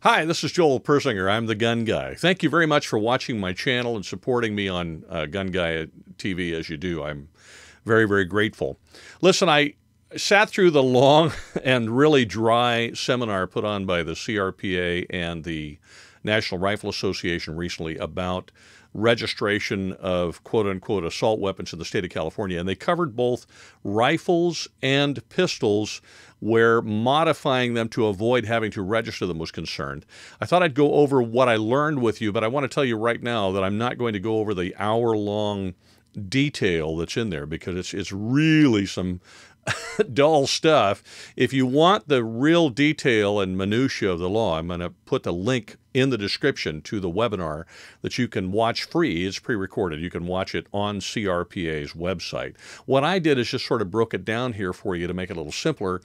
Hi, this is Joel Persinger. I'm the Gun Guy. Thank you very much for watching my channel and supporting me on uh, Gun Guy TV as you do. I'm very, very grateful. Listen, I sat through the long and really dry seminar put on by the CRPA and the National Rifle Association recently about registration of quote unquote assault weapons in the state of California. And they covered both rifles and pistols where modifying them to avoid having to register them was concerned. I thought I'd go over what I learned with you, but I want to tell you right now that I'm not going to go over the hour long detail that's in there because it's it's really some dull stuff. If you want the real detail and minutia of the law, I'm going to put the link in the description to the webinar that you can watch free. It's pre recorded. You can watch it on CRPA's website. What I did is just sort of broke it down here for you to make it a little simpler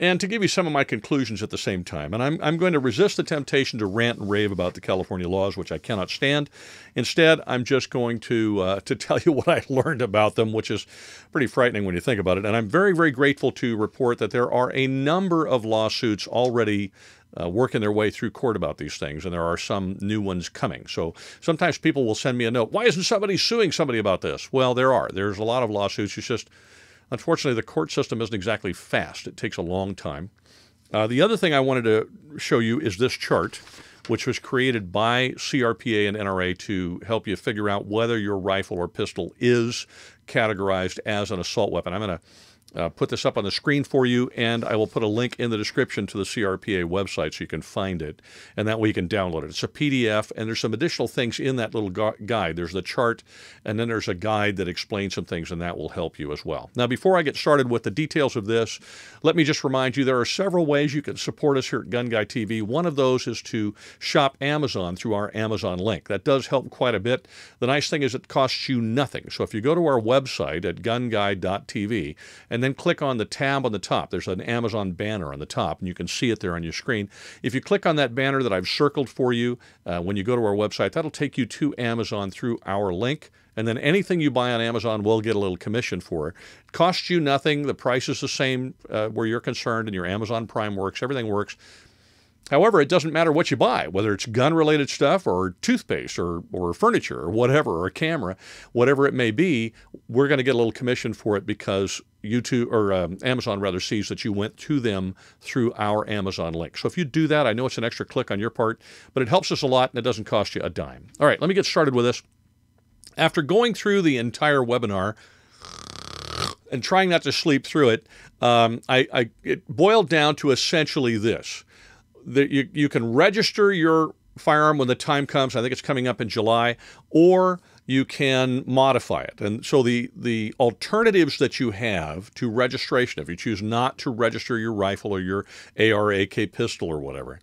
and to give you some of my conclusions at the same time. And I'm, I'm going to resist the temptation to rant and rave about the California laws, which I cannot stand. Instead, I'm just going to, uh, to tell you what I learned about them, which is pretty frightening when you think about it. And I'm very, very grateful to report that there are a number of lawsuits already uh, working their way through court about these things, and there are some new ones coming. So sometimes people will send me a note, why isn't somebody suing somebody about this? Well, there are. There's a lot of lawsuits. It's just Unfortunately, the court system isn't exactly fast, it takes a long time. Uh, the other thing I wanted to show you is this chart, which was created by CRPA and NRA to help you figure out whether your rifle or pistol is categorized as an assault weapon. I'm going to uh, put this up on the screen for you, and I will put a link in the description to the CRPA website so you can find it, and that way you can download it. It's a PDF, and there's some additional things in that little gu guide. There's the chart, and then there's a guide that explains some things, and that will help you as well. Now, before I get started with the details of this, let me just remind you there are several ways you can support us here at Gun Guy TV. One of those is to shop Amazon through our Amazon link. That does help quite a bit. The nice thing is it costs you nothing. So if you go to our website at gunguy.tv and and then click on the tab on the top. There's an Amazon banner on the top, and you can see it there on your screen. If you click on that banner that I've circled for you uh, when you go to our website, that'll take you to Amazon through our link. And then anything you buy on Amazon will get a little commission for. It costs you nothing. The price is the same uh, where you're concerned, and your Amazon Prime works. Everything works. However, it doesn't matter what you buy, whether it's gun related stuff or toothpaste or, or furniture or whatever, or a camera, whatever it may be, we're going to get a little commission for it because YouTube or um, Amazon rather sees that you went to them through our Amazon link. So if you do that, I know it's an extra click on your part, but it helps us a lot and it doesn't cost you a dime. All right, let me get started with this. After going through the entire webinar and trying not to sleep through it, um, I, I, it boiled down to essentially this. That you, you can register your firearm when the time comes. I think it's coming up in July. Or you can modify it. And so the, the alternatives that you have to registration, if you choose not to register your rifle or your AR, AK pistol or whatever,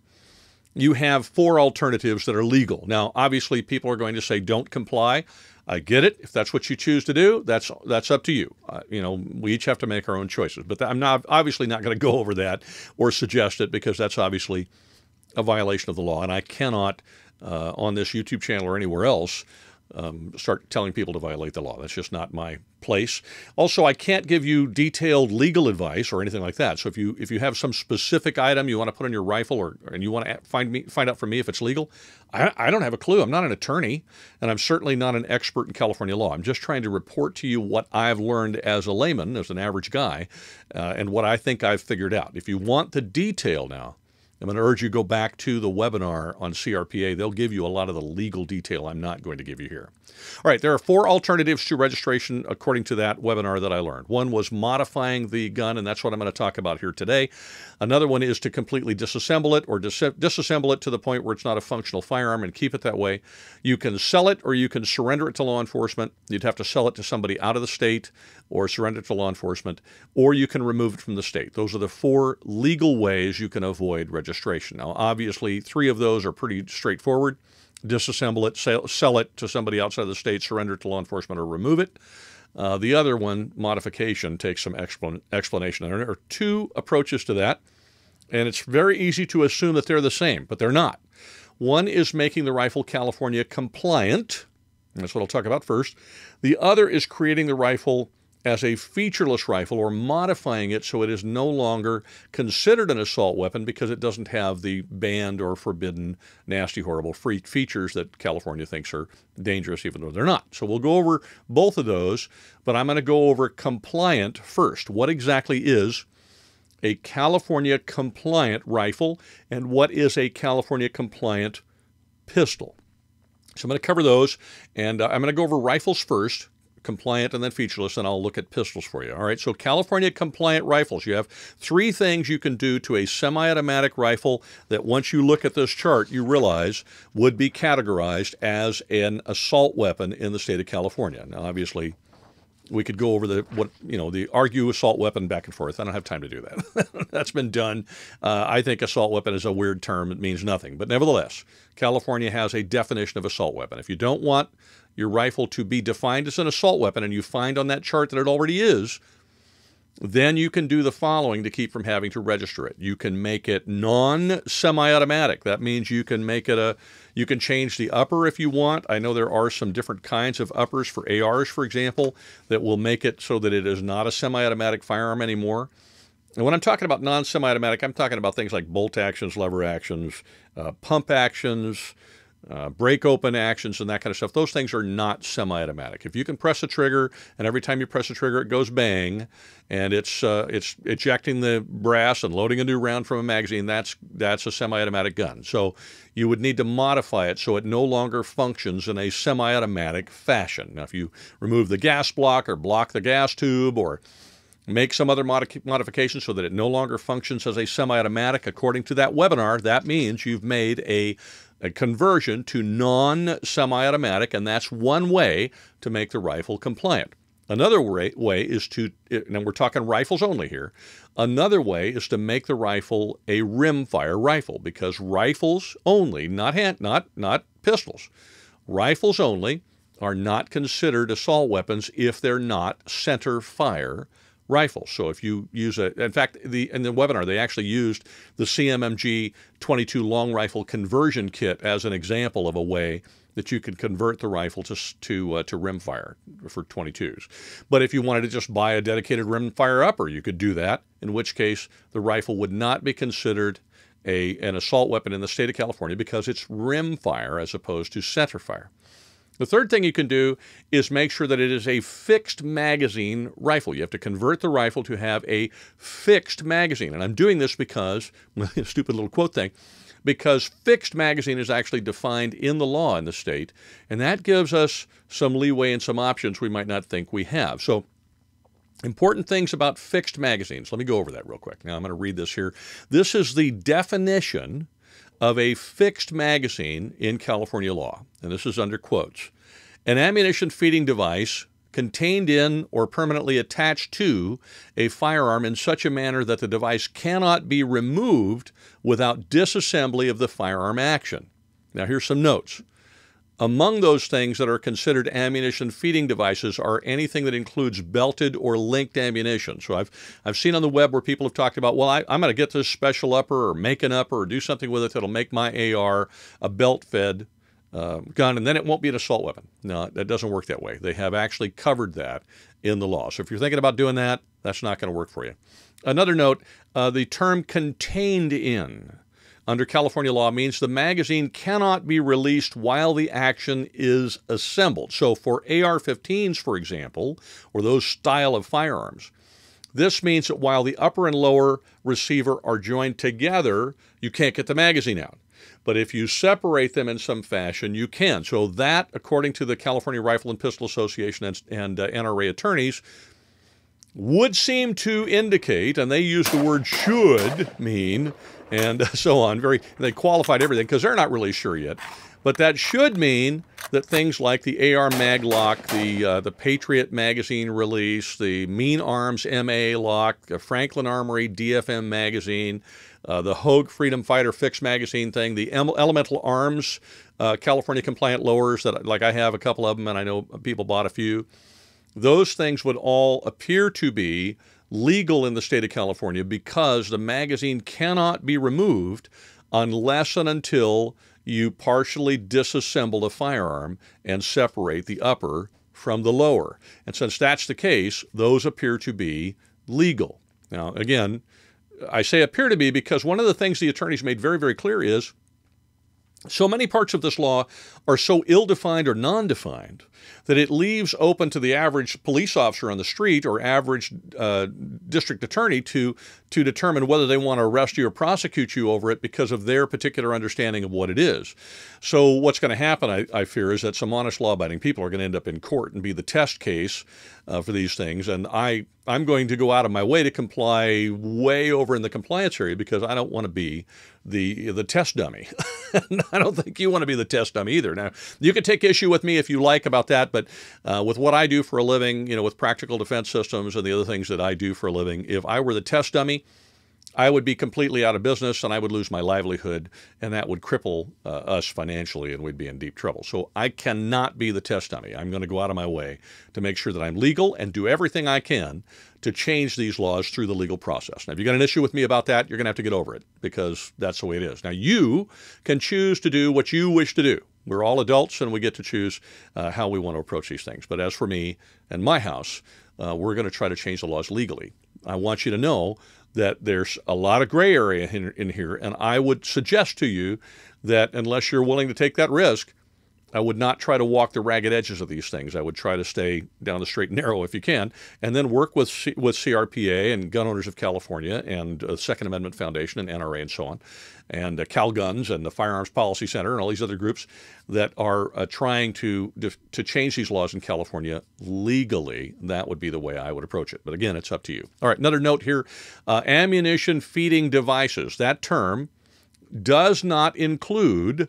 you have four alternatives that are legal. Now, obviously, people are going to say, don't comply. I get it. If that's what you choose to do, that's that's up to you. Uh, you know, we each have to make our own choices. But I'm not obviously not going to go over that or suggest it because that's obviously a violation of the law, and I cannot uh, on this YouTube channel or anywhere else um, start telling people to violate the law. That's just not my place. Also, I can't give you detailed legal advice or anything like that. So if you if you have some specific item you want to put on your rifle or and you want to find me find out from me if it's legal, I, I don't have a clue. I'm not an attorney, and I'm certainly not an expert in California law. I'm just trying to report to you what I've learned as a layman, as an average guy, uh, and what I think I've figured out. If you want the detail now. I'm going to urge you to go back to the webinar on CRPA. They'll give you a lot of the legal detail I'm not going to give you here. All right, there are four alternatives to registration according to that webinar that I learned. One was modifying the gun, and that's what I'm going to talk about here today. Another one is to completely disassemble it or dis disassemble it to the point where it's not a functional firearm and keep it that way. You can sell it or you can surrender it to law enforcement. You'd have to sell it to somebody out of the state or surrender to law enforcement, or you can remove it from the state. Those are the four legal ways you can avoid registration. Now, obviously, three of those are pretty straightforward disassemble it, sell, sell it to somebody outside the state, surrender it to law enforcement, or remove it. Uh, the other one, modification, takes some explan- explanation. There are two approaches to that, and it's very easy to assume that they're the same, but they're not. One is making the rifle California compliant. That's what I'll talk about first. The other is creating the rifle as a featureless rifle or modifying it so it is no longer considered an assault weapon because it doesn't have the banned or forbidden nasty, horrible features that California thinks are dangerous, even though they're not. So we'll go over both of those, but I'm going to go over compliant first. What exactly is a California compliant rifle and what is a California compliant pistol? So I'm going to cover those, and uh, I'm going to go over rifles first compliant and then featureless, and I'll look at pistols for you. All right, so California compliant rifles. You have three things you can do to a semi automatic rifle that once you look at this chart, you realize would be categorized as an assault weapon in the state of California. Now, obviously, we could go over the what you know the argue assault weapon back and forth. I don't have time to do that. That's been done. Uh, I think assault weapon is a weird term. It means nothing. But nevertheless, California has a definition of assault weapon. If you don't want your rifle to be defined as an assault weapon, and you find on that chart that it already is, then you can do the following to keep from having to register it. You can make it non-semi-automatic. That means you can make it a you can change the upper if you want. I know there are some different kinds of uppers for ARs, for example, that will make it so that it is not a semi-automatic firearm anymore. And when I'm talking about non-semi-automatic, I'm talking about things like bolt actions, lever actions, uh, pump actions, uh, break open actions and that kind of stuff. Those things are not semi-automatic. If you can press a trigger and every time you press a trigger it goes bang, and it's uh, it's ejecting the brass and loading a new round from a magazine, that's that's a semi-automatic gun. So you would need to modify it so it no longer functions in a semi-automatic fashion. Now, if you remove the gas block or block the gas tube or make some other modification so that it no longer functions as a semi-automatic according to that webinar, that means you've made a a conversion to non semi automatic, and that's one way to make the rifle compliant. Another way, is to, and we're talking rifles only here, another way is to make the rifle a rimfire rifle because rifles only, not, hand, not, not pistols, rifles only are not considered assault weapons if they're not center fire rifles. So if you use a, in fact, the in the webinar they actually used the CMMG 22 long rifle conversion kit as an example of a way that you could convert the rifle to to uh, to rimfire for 22s. But if you wanted to just buy a dedicated rimfire upper, you could do that. In which case, the rifle would not be considered a an assault weapon in the state of California because it's rimfire as opposed to centerfire. The third thing you can do is make sure that it is a fixed magazine rifle. You have to convert the rifle to have a fixed magazine. And I'm doing this because, stupid little quote thing, because fixed magazine is actually defined in the law in the state, and that gives us some leeway and some options we might not think we have. So Important things about fixed magazines. Let me go over that real quick. Now I'm going to read this here. This is the definition of a fixed magazine in California law, and this is under quotes, an ammunition feeding device contained in or permanently attached to a firearm in such a manner that the device cannot be removed without disassembly of the firearm action. Now, here's some notes. Among those things that are considered ammunition feeding devices are anything that includes belted or linked ammunition. So I've I've seen on the web where people have talked about, well, I, am going to get this special upper or make an upper or do something with it that'll make my AR a belt-fed uh, um, gun, and then it won't be an assault weapon. No, that doesn't work that way. They have actually covered that in the law. So if you're thinking about doing that, that's not going to work for you. Another note: uh, the term "contained in." under California law means the magazine cannot be released while the action is assembled. So for AR-15s, for example, or those style of firearms, this means that while the upper and lower receiver are joined together, you can't get the magazine out. But if you separate them in some fashion, you can. So that, according to the California Rifle and Pistol Association and, and uh, NRA attorneys, would seem to indicate, and they use the word should mean, and so on. Very, they qualified everything because they're not really sure yet. But that should mean that things like the AR Mag lock, the uh, the Patriot magazine release, the Mean Arms MA lock, the Franklin Armory DFM magazine, uh, the Hogue Freedom Fighter Fix magazine thing, the Elemental Arms uh, California compliant lowers that like I have a couple of them, and I know people bought a few. Those things would all appear to be legal in the state of California because the magazine cannot be removed unless and until you partially disassemble the firearm and separate the upper from the lower. And since that's the case, those appear to be legal. Now, again, I say appear to be because one of the things the attorneys made very, very clear is so many parts of this law are so ill defined or non defined that it leaves open to the average police officer on the street or average uh, district attorney to, to determine whether they want to arrest you or prosecute you over it because of their particular understanding of what it is. So, what's going to happen, I, I fear, is that some honest law abiding people are going to end up in court and be the test case uh, for these things. And I I'm going to go out of my way to comply way over in the compliance area because I don't want to be the the test dummy. I don't think you want to be the test dummy either. Now, you can take issue with me if you like about that, but uh, with what I do for a living, you know, with practical defense systems and the other things that I do for a living, if I were the test dummy, I would be completely out of business and I would lose my livelihood, and that would cripple uh, us financially and we'd be in deep trouble. So I cannot be the test dummy. I'm going to go out of my way to make sure that I'm legal and do everything I can to change these laws through the legal process. Now, if you've got an issue with me about that, you're going to have to get over it because that's the way it is. Now, you can choose to do what you wish to do. We're all adults and we get to choose uh, how we want to approach these things. But as for me and my house, uh, we're going to try to change the laws legally. I want you to know that there's a lot of gray area in, in here. And I would suggest to you that unless you're willing to take that risk, I would not try to walk the ragged edges of these things. I would try to stay down the straight and narrow if you can, and then work with C with CRPA and Gun Owners of California and uh, Second Amendment Foundation and NRA and so on, and uh, Cal Guns and the Firearms Policy Center and all these other groups that are uh, trying to to change these laws in California legally. That would be the way I would approach it. But again, it's up to you. All right, another note here: uh, ammunition feeding devices. That term does not include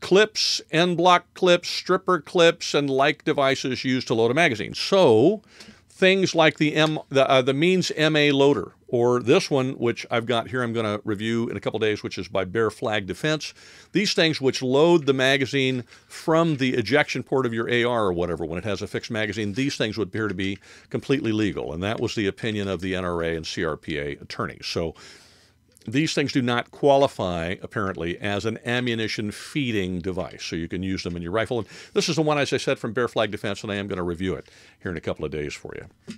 clips, end block clips, stripper clips, and like devices used to load a magazine. So things like the, M, the, uh, the Means MA loader, or this one, which I've got here, I'm going to review in a couple days, which is by Bear Flag Defense. These things which load the magazine from the ejection port of your AR or whatever, when it has a fixed magazine, these things would appear to be completely legal. And that was the opinion of the NRA and CRPA attorneys. So these things do not qualify, apparently, as an ammunition feeding device, so you can use them in your rifle. And this is the one, as I said, from Bear Flag Defense, and I am going to review it here in a couple of days for you.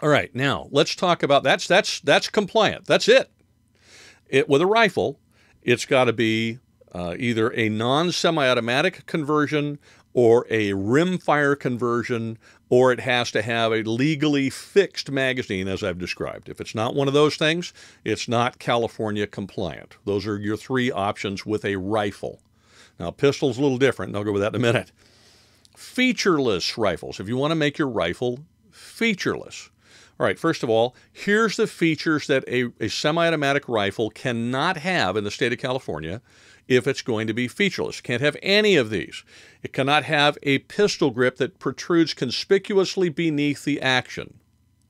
All right, now let's talk about that's that's that's compliant. That's it. It with a rifle, it's got to be uh, either a non-semi-automatic conversion or a rimfire conversion, or it has to have a legally fixed magazine, as I've described. If it's not one of those things, it's not California compliant. Those are your three options with a rifle. Now, pistol's a little different, and I'll go with that in a minute. Featureless rifles. If you want to make your rifle featureless, all right, first of all, here's the features that a, a semi automatic rifle cannot have in the state of California if it's going to be featureless. Can't have any of these. It cannot have a pistol grip that protrudes conspicuously beneath the action.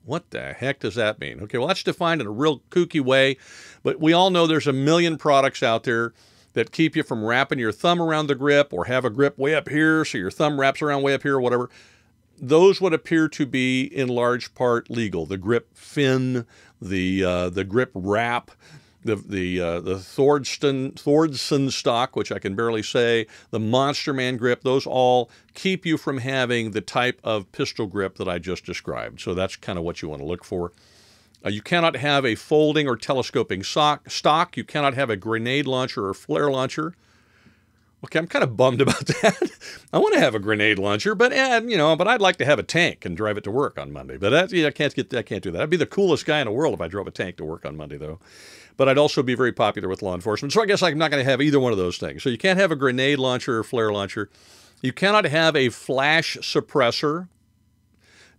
What the heck does that mean? Okay, well, that's defined in a real kooky way, but we all know there's a million products out there that keep you from wrapping your thumb around the grip or have a grip way up here so your thumb wraps around way up here or whatever. Those would appear to be in large part legal. The grip fin, the uh, the grip wrap, the the uh, the Thordsten, Thordson stock, which I can barely say, the Monster Man grip, those all keep you from having the type of pistol grip that I just described. So that's kind of what you want to look for. Uh, you cannot have a folding or telescoping sock, stock. You cannot have a grenade launcher or flare launcher okay, I'm kind of bummed about that. I want to have a grenade launcher, but eh, you know, but I'd like to have a tank and drive it to work on Monday. But that, yeah, I can't get, I can't do that. I'd be the coolest guy in the world if I drove a tank to work on Monday, though. But I'd also be very popular with law enforcement. So I guess I'm not going to have either one of those things. So you can't have a grenade launcher or flare launcher. You cannot have a flash suppressor.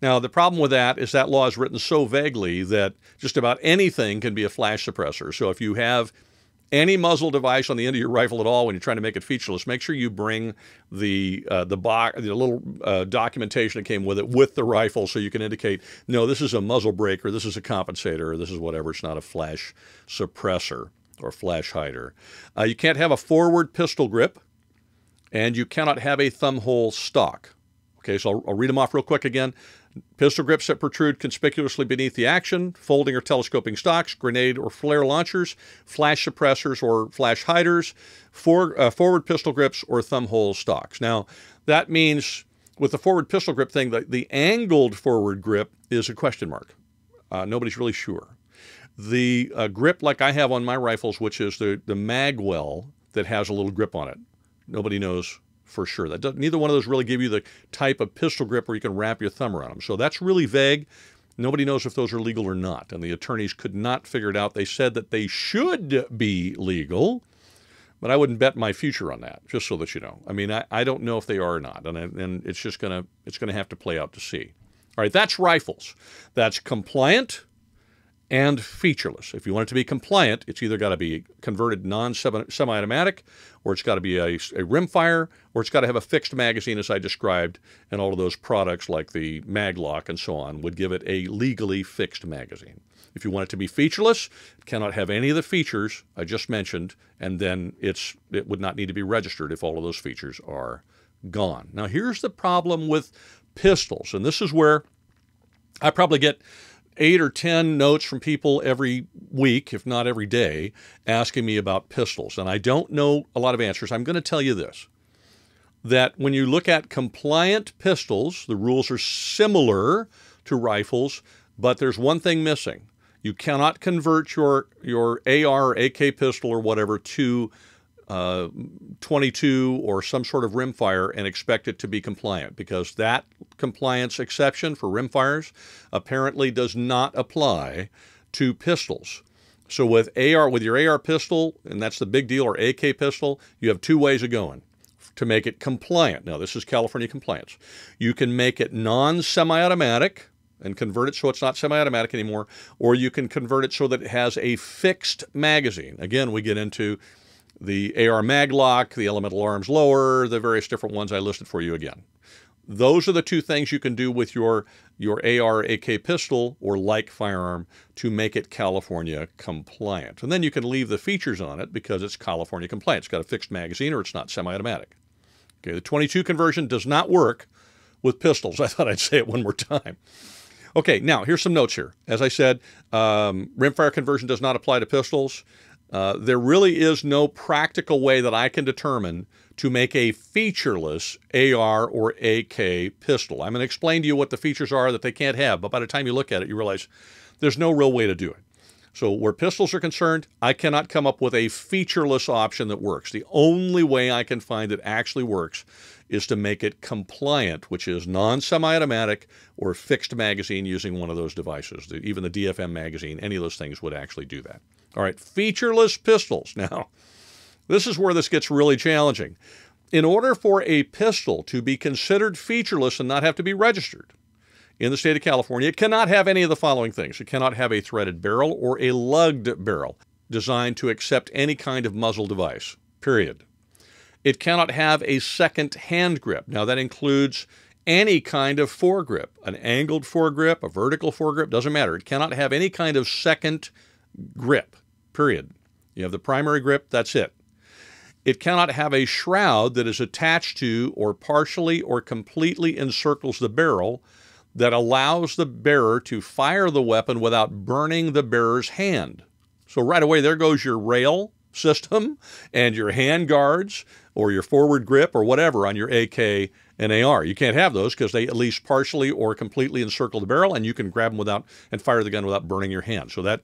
Now, the problem with that is that law is written so vaguely that just about anything can be a flash suppressor. So if you have any muzzle device on the end of your rifle at all when you're trying to make it featureless, make sure you bring the uh, the box, the little uh, documentation that came with it with the rifle, so you can indicate no, this is a muzzle breaker, this is a compensator, this is whatever. It's not a flash suppressor or flash hider. Uh, you can't have a forward pistol grip, and you cannot have a thumb hole stock. Okay, so I'll, I'll read them off real quick again. Pistol grips that protrude conspicuously beneath the action, folding or telescoping stocks, grenade or flare launchers, flash suppressors or flash hiders, for, uh, forward pistol grips or thumbhole stocks. Now, that means with the forward pistol grip thing, the, the angled forward grip is a question mark. Uh, nobody's really sure. The uh, grip, like I have on my rifles, which is the, the mag well that has a little grip on it, nobody knows for sure. That does, neither one of those really give you the type of pistol grip where you can wrap your thumb around them. So that's really vague. Nobody knows if those are legal or not, and the attorneys could not figure it out. They said that they should be legal, but I wouldn't bet my future on that. Just so that you know, I mean, I, I don't know if they are or not, and I, and it's just gonna it's gonna have to play out to see. All right, that's rifles. That's compliant and featureless. If you want it to be compliant, it's either got to be converted non semi automatic, or it's got to be a, a rimfire, or it's got to have a fixed magazine, as I described. And all of those products, like the Maglock and so on, would give it a legally fixed magazine. If you want it to be featureless, it cannot have any of the features I just mentioned, and then it's, it would not need to be registered if all of those features are gone. Now, here's the problem with pistols, and this is where I probably get eight or 10 notes from people every week, if not every day, asking me about pistols. And I don't know a lot of answers. I'm going to tell you this that when you look at compliant pistols, the rules are similar to rifles, but there's one thing missing. You cannot convert your, your AR, AK pistol, or whatever to 22 or some sort of rimfire and expect it to be compliant because that compliance exception for rimfires apparently does not apply to pistols. So with AR with your AR pistol, and that's the big deal, or AK pistol, you have two ways of going to make it compliant. Now this is California compliance. You can make it non-semi-automatic and convert it so it's not semi-automatic anymore, or you can convert it so that it has a fixed magazine. Again, we get into the AR Maglock, the Elemental Arms Lower, the various different ones I listed for you again. Those are the two things you can do with your, your AR AK pistol or like firearm to make it California compliant. And then you can leave the features on it because it's California compliant. It's got a fixed magazine or it's not semi-automatic. Okay, the 22 conversion does not work with pistols. I thought I'd say it one more time. Okay, now here's some notes here. As I said, um, rimfire conversion does not apply to pistols. Uh, there really is no practical way that I can determine to make a featureless AR or AK pistol. I'm going to explain to you what the features are that they can't have, but by the time you look at it, you realize there's no real way to do it. So, where pistols are concerned, I cannot come up with a featureless option that works. The only way I can find that actually works is to make it compliant, which is non semi automatic or fixed magazine using one of those devices. Even the DFM magazine, any of those things would actually do that. All right, featureless pistols. Now, this is where this gets really challenging. In order for a pistol to be considered featureless and not have to be registered in the state of California, it cannot have any of the following things. It cannot have a threaded barrel or a lugged barrel designed to accept any kind of muzzle device, period. It cannot have a second hand grip. Now, that includes any kind of foregrip, an angled foregrip, a vertical foregrip, doesn't matter. It cannot have any kind of second grip, period. You have the primary grip, that's it. It cannot have a shroud that is attached to or partially or completely encircles the barrel that allows the bearer to fire the weapon without burning the bearer's hand. So right away, there goes your rail system and your hand guards or your forward grip or whatever on your AK and AR. You can't have those because they at least partially or completely encircle the barrel and you can grab them without and fire the gun without burning your hand. So that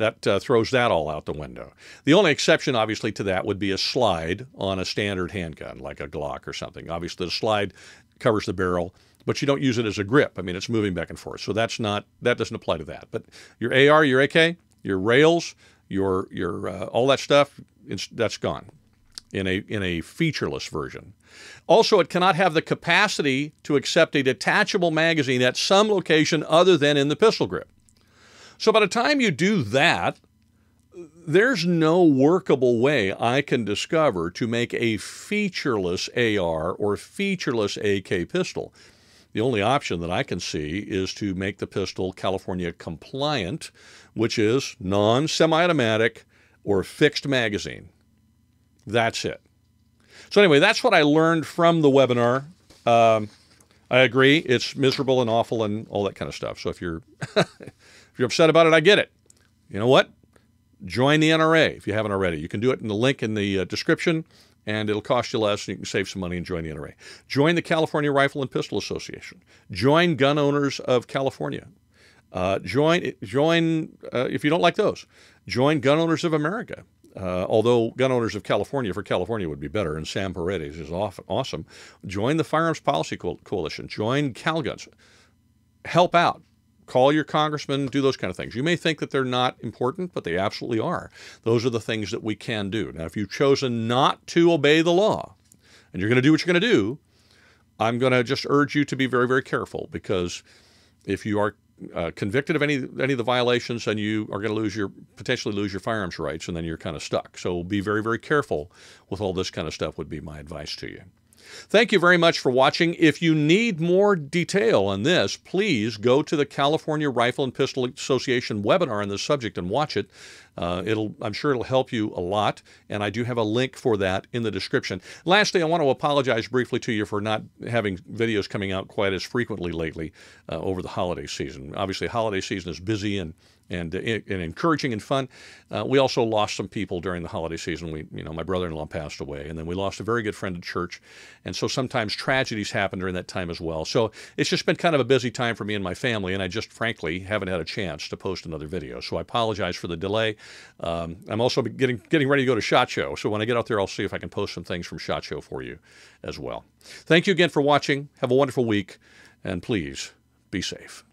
that uh, throws that all out the window. The only exception, obviously, to that would be a slide on a standard handgun, like a Glock or something. Obviously, the slide covers the barrel, but you don't use it as a grip. I mean, it's moving back and forth, so that's not that doesn't apply to that. But your AR, your AK, your rails, your your uh, all that stuff, that's gone in a in a featureless version. Also, it cannot have the capacity to accept a detachable magazine at some location other than in the pistol grip. So by the time you do that, there's no workable way I can discover to make a featureless AR or featureless AK pistol. The only option that I can see is to make the pistol California compliant, which is non semi automatic or fixed magazine. That's it. So, anyway, that's what I learned from the webinar. Um, I agree, it's miserable and awful and all that kind of stuff. So, if you're you're upset about it, I get it. You know what? Join the NRA if you haven't already. You can do it in the link in the uh, description, and it'll cost you less, and you can save some money and join the NRA. Join the California Rifle and Pistol Association. Join Gun Owners of California. Uh, join, join uh, if you don't like those, join Gun Owners of America. Uh, although gun owners of California for California would be better, and Sam Paredes is off, awesome. Join the Firearms Policy Co Coalition. Join CalGuns. Help out. Call your congressman, do those kind of things. You may think that they're not important, but they absolutely are. Those are the things that we can do. Now, if you've chosen not to obey the law and you're going to do what you're going to do, I'm going to just urge you to be very, very careful because if you are uh, convicted of any any of the violations, then you are going to lose your potentially lose your firearms rights, and then you're kind of stuck. So be very, very careful with all this kind of stuff. Would be my advice to you. Thank you very much for watching. If you need more detail on this, please go to the California Rifle and Pistol Association webinar on this subject and watch it. Uh, it'll, I'm sure it'll help you a lot, and I do have a link for that in the description. Lastly, I want to apologize briefly to you for not having videos coming out quite as frequently lately uh, over the holiday season. Obviously, holiday season is busy and and, uh, and encouraging and fun. Uh, we also lost some people during the holiday season. We, you know, my brother-in-law passed away, and then we lost a very good friend at church, and so sometimes tragedies happen during that time as well. So it's just been kind of a busy time for me and my family, and I just frankly haven't had a chance to post another video. So I apologize for the delay. Um, I'm also getting getting ready to go to Shot Show, so when I get out there, I'll see if I can post some things from Shot Show for you as well. Thank you again for watching. Have a wonderful week, and please be safe.